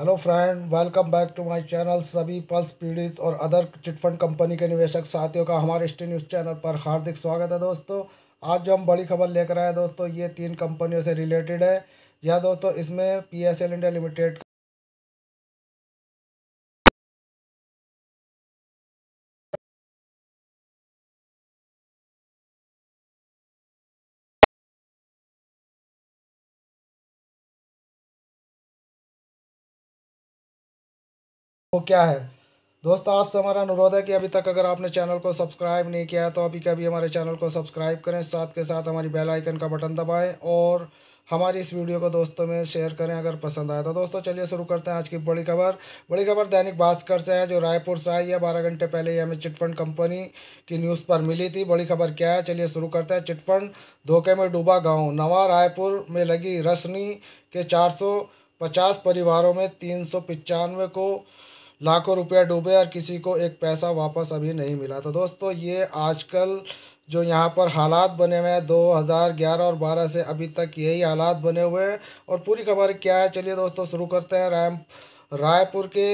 hello friend welcome back to my channel सभी Pearls पीड़ित और अदर चिटफंड कंपनी के निवेशक साथियों का हमारे स्टे न्यूज़ चैनल पर हार्दिक स्वागत है दोस्तों आज जो हम बड़ी खबर लेकर आए दोस्तों ये तीन कंपनियों से रिलेटेड है या दोस्तों इसमें P S L India limited वो क्या है दोस्तों आपसे हमारा अनुरोध है कि अभी तक अगर आपने चैनल को सब्सक्राइब नहीं किया है तो अभी कभी हमारे चैनल को सब्सक्राइब करें साथ के साथ हमारी बेल आइकन का बटन दबाएं और हमारी इस वीडियो को दोस्तों में शेयर करें अगर पसंद आए तो दोस्तों चलिए शुरू करते हैं आज की बड़ी खबर बड़ी खबर दैनिक भास्कर से है जो रायपुर से आई है बारह घंटे पहले ही हमें चिटफंड कंपनी की न्यूज़ पर मिली थी बड़ी खबर क्या है चलिए शुरू करते हैं चिटफंड धोखे में डूबा गाँव नवा रायपुर में लगी रशनी के चार पचास परिवारों में तीन सौ को लाखों रुपया डूबे और किसी को एक पैसा वापस अभी नहीं मिला तो दोस्तों ये आजकल जो यहाँ पर हालात बने हुए हैं 2011 और 12 से अभी तक यही हालात बने हुए हैं और पूरी खबर क्या है चलिए दोस्तों शुरू करते हैं राय रायपुर के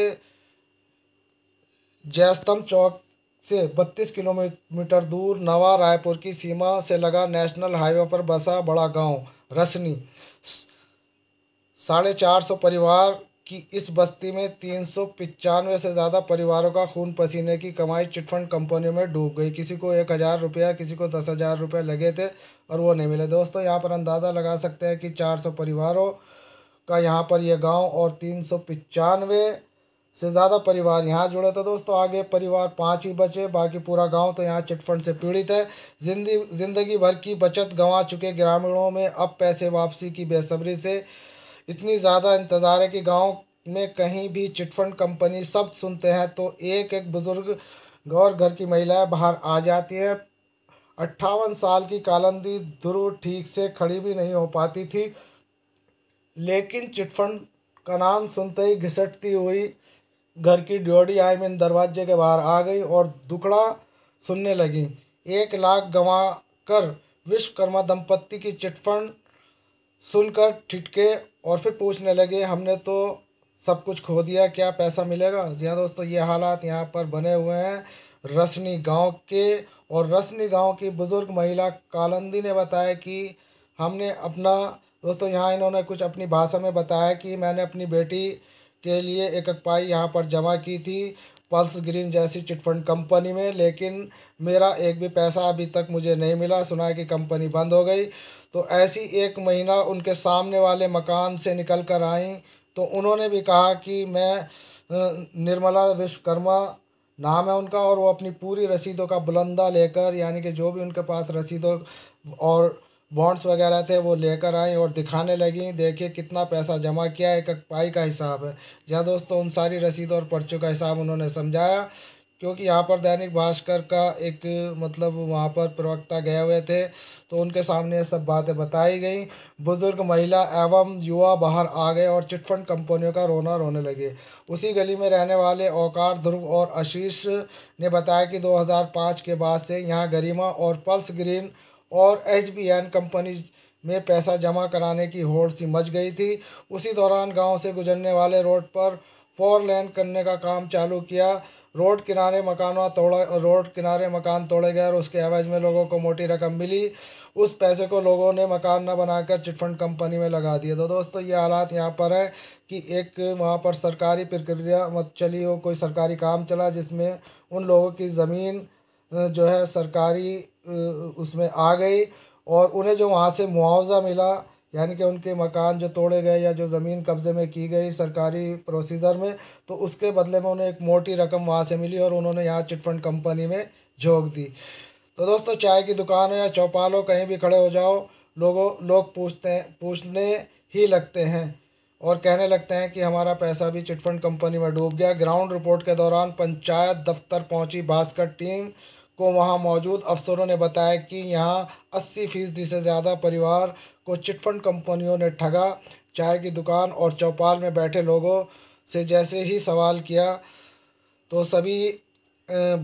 जयस्तम चौक से 32 किलोमीटर दूर नवा रायपुर की सीमा से लगा नेशनल हाईवे पर बसा बड़ा गांव रसनी साढ़े चार सौ परिवार कि इस बस्ती में तीन सौ से ज़्यादा परिवारों का खून पसीने की कमाई चिटफंड कंपनियों में डूब गई किसी को एक हज़ार रुपया किसी को दस हज़ार रुपये लगे थे और वो नहीं मिले दोस्तों यहाँ पर अंदाज़ा लगा सकते हैं कि चार सौ परिवारों का यहाँ पर यह गांव और तीन सौ पचानवे से ज़्यादा परिवार यहाँ जुड़े थे दोस्तों आगे परिवार पाँच ही बचे बाकी पूरा गांव तो यहाँ चिटफंड से पीड़ित है जिंदगी जिंदगी भर की बचत गंवा चुके ग्रामीणों में अब पैसे वापसी की बेसब्री से इतनी ज़्यादा इंतज़ार है कि गांव में कहीं भी चिटफंड कंपनी सब सुनते हैं तो एक एक बुज़ुर्ग गौर घर की महिलाएं बाहर आ जाती है अट्ठावन साल की कालंदी ध्रुव ठीक से खड़ी भी नहीं हो पाती थी लेकिन चिटफंड का नाम सुनते ही घिसटती हुई घर की ड्योड़ी आई मीन दरवाजे के बाहर आ गई और दुखड़ा सुनने लगी एक लाख गंवा कर विश्वकर्मा दंपत्ति की चिटफंड सुनकर ठिटके और फिर पूछने लगे हमने तो सब कुछ खो दिया क्या पैसा मिलेगा जी हाँ दोस्तों ये हालात यहाँ पर बने हुए हैं रसनी गांव के और रसनी गांव की बुज़ुर्ग महिला कालंदी ने बताया कि हमने अपना दोस्तों यहाँ इन्होंने कुछ अपनी भाषा में बताया कि मैंने अपनी बेटी के लिए एक अकपाई यहाँ पर जमा की थी पल्स ग्रीन जैसी चिटफंड कंपनी में लेकिन मेरा एक भी पैसा अभी तक मुझे नहीं मिला सुना है कि कंपनी बंद हो गई तो ऐसी एक महीना उनके सामने वाले मकान से निकल कर आई तो उन्होंने भी कहा कि मैं निर्मला विश्वकर्मा नाम है उनका और वो अपनी पूरी रसीदों का बुलंदा लेकर यानी कि जो भी उनके पास रसीदों और बॉन्ड्स वगैरह थे वो लेकर आई और दिखाने लगी देखिए कितना पैसा जमा किया है पाई का हिसाब है जहाँ दोस्तों उन सारी रसीदों और पर्चों का हिसाब उन्होंने समझाया क्योंकि यहाँ पर दैनिक भास्कर का एक मतलब वहाँ पर प्रवक्ता गए हुए थे तो उनके सामने ये सब बातें बताई गई बुज़ुर्ग महिला एवं युवा बाहर आ गए और चिटफंड कंपनियों का रोना रोने लगे उसी गली में रहने वाले औकार ध्रुव और आशीष ने बताया कि 2005 के बाद से यहाँ गरिमा और पल्स ग्रीन और एच कंपनी में पैसा जमा कराने की होड़ सी मच गई थी उसी दौरान गांव से गुजरने वाले रोड पर फोर लेन करने का काम चालू किया रोड किनारे मकान तोड़ा रोड किनारे मकान तोड़े गए और उसके एवज में लोगों को मोटी रकम मिली उस पैसे को लोगों ने मकान न बनाकर चिटफंड कंपनी में लगा दिया तो दोस्तों ये हालात यहाँ पर है कि एक वहाँ पर सरकारी प्रक्रिया मत चली हो कोई सरकारी काम चला जिसमें उन लोगों की ज़मीन जो है सरकारी उसमें आ गई और उन्हें जो वहाँ से मुआवजा मिला यानी कि उनके मकान जो तोड़े गए या जो ज़मीन कब्ज़े में की गई सरकारी प्रोसीजर में तो उसके बदले में उन्हें एक मोटी रकम वहाँ से मिली और उन्होंने यहाँ चिटफंड कंपनी में झोंक दी तो दोस्तों चाय की दुकान हो या चौपाल हो कहीं भी खड़े हो जाओ लोगों लोग पूछते हैं पूछने ही लगते हैं और कहने लगते हैं कि हमारा पैसा भी चिटफंड कंपनी में डूब गया ग्राउंड रिपोर्ट के दौरान पंचायत दफ्तर पहुंची भास्कर टीम को वहां मौजूद अफसरों ने बताया कि यहां 80 फीसदी से ज़्यादा परिवार को चिटफंड कंपनियों ने ठगा चाय की दुकान और चौपाल में बैठे लोगों से जैसे ही सवाल किया तो सभी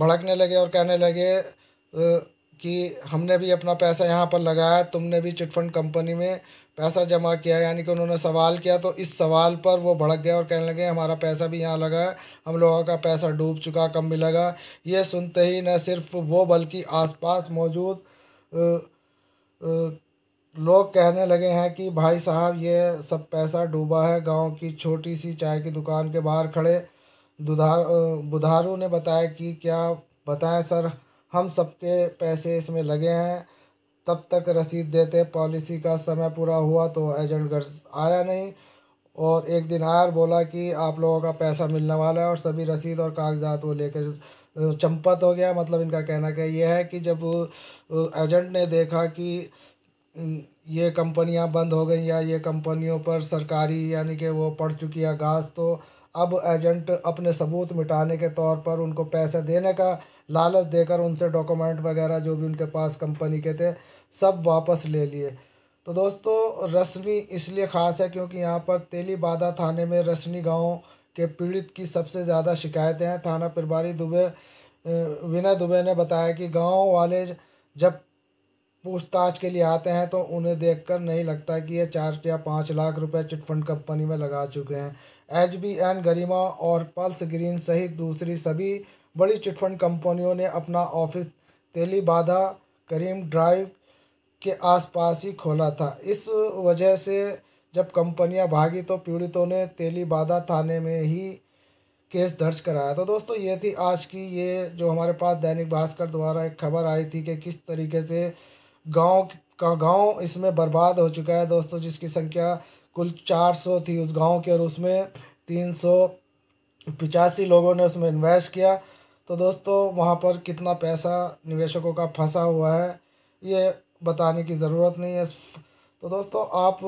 भड़कने लगे और कहने लगे कि हमने भी अपना पैसा यहाँ पर लगाया तुमने भी चिटफंड कंपनी में पैसा जमा किया यानी कि उन्होंने सवाल किया तो इस सवाल पर वो भड़क गए और कहने लगे हमारा पैसा भी यहाँ लगा है हम लोगों का पैसा डूब चुका कम भी लगा ये सुनते ही न सिर्फ वो बल्कि आसपास मौजूद लोग कहने लगे हैं कि भाई साहब ये सब पैसा डूबा है गांव की छोटी सी चाय की दुकान के बाहर खड़े दुधार बुधारू ने बताया कि क्या बताएं सर हम सबके पैसे इसमें लगे हैं तब तक रसीद देते पॉलिसी का समय पूरा हुआ तो एजेंट घर आया नहीं और एक दिन आया और बोला कि आप लोगों का पैसा मिलने वाला है और सभी रसीद और कागजात वो लेकर चंपत हो गया मतलब इनका कहना क्या ये है कि जब एजेंट ने देखा कि ये कंपनियां बंद हो गई या ये कंपनियों पर सरकारी यानी कि वो पड़ चुकी है घास तो अब एजेंट अपने सबूत मिटाने के तौर पर उनको पैसे देने का लालच देकर उनसे डॉक्यूमेंट वगैरह जो भी उनके पास कंपनी के थे सब वापस ले लिए तो दोस्तों रसनी इसलिए ख़ास है क्योंकि यहाँ पर तेलीबादा थाने में रसनी गांव के पीड़ित की सबसे ज़्यादा शिकायतें हैं थाना प्रभारी दुबे विनय दुबे ने बताया कि गांव वाले जब पूछताछ के लिए आते हैं तो उन्हें देखकर नहीं लगता कि ये चार या पाँच लाख रुपए चिटफंड कंपनी में लगा चुके हैं एच बी एन गरिमा और पल्स ग्रीन सहित दूसरी सभी बड़ी चिटफंड कंपनियों ने अपना ऑफिस तेलीबाधा करीम ड्राइव के आसपास ही खोला था इस वजह से जब कंपनियां भागी तो पीड़ितों ने तेलीबाधा थाने में ही केस दर्ज कराया तो दोस्तों ये थी आज की ये जो हमारे पास दैनिक भास्कर द्वारा एक खबर आई थी कि किस तरीके से गांव का गांव इसमें बर्बाद हो चुका है दोस्तों जिसकी संख्या कुल चार सौ थी उस गांव के और उसमें तीन सौ पिचासी लोगों ने उसमें इन्वेस्ट किया तो दोस्तों वहाँ पर कितना पैसा निवेशकों का फंसा हुआ है ये बताने की ज़रूरत नहीं है तो दोस्तों आप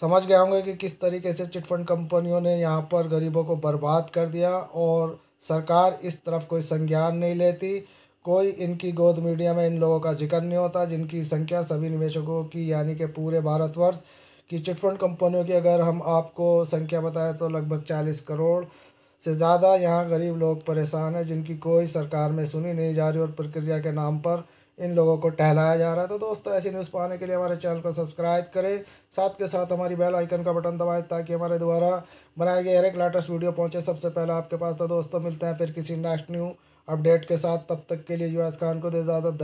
समझ गए होंगे कि किस तरीके से चिटफंड कंपनियों ने यहाँ पर गरीबों को बर्बाद कर दिया और सरकार इस तरफ कोई संज्ञान नहीं लेती कोई इनकी गोद मीडिया में इन लोगों का जिक्र नहीं होता जिनकी संख्या सभी निवेशकों की यानी कि पूरे भारतवर्ष की चिटफंड कंपनियों की अगर हम आपको संख्या बताएं तो लगभग चालीस करोड़ से ज़्यादा यहाँ गरीब लोग परेशान हैं जिनकी कोई सरकार में सुनी नहीं जा रही और प्रक्रिया के नाम पर इन लोगों को टहलाया जा रहा है तो दोस्तों ऐसी न्यूज़ पाने के लिए हमारे चैनल को सब्सक्राइब करें साथ के साथ हमारी बेल आइकन का बटन दबाएं ताकि हमारे द्वारा बनाए गए हर एक लेटेस्ट वीडियो पहुंचे सबसे पहले आपके पास तो दोस्तों मिलते हैं फिर किसी नेक्स्ट न्यू अपडेट के साथ तब तक के लिए यूएस खान को दे ज़्यादा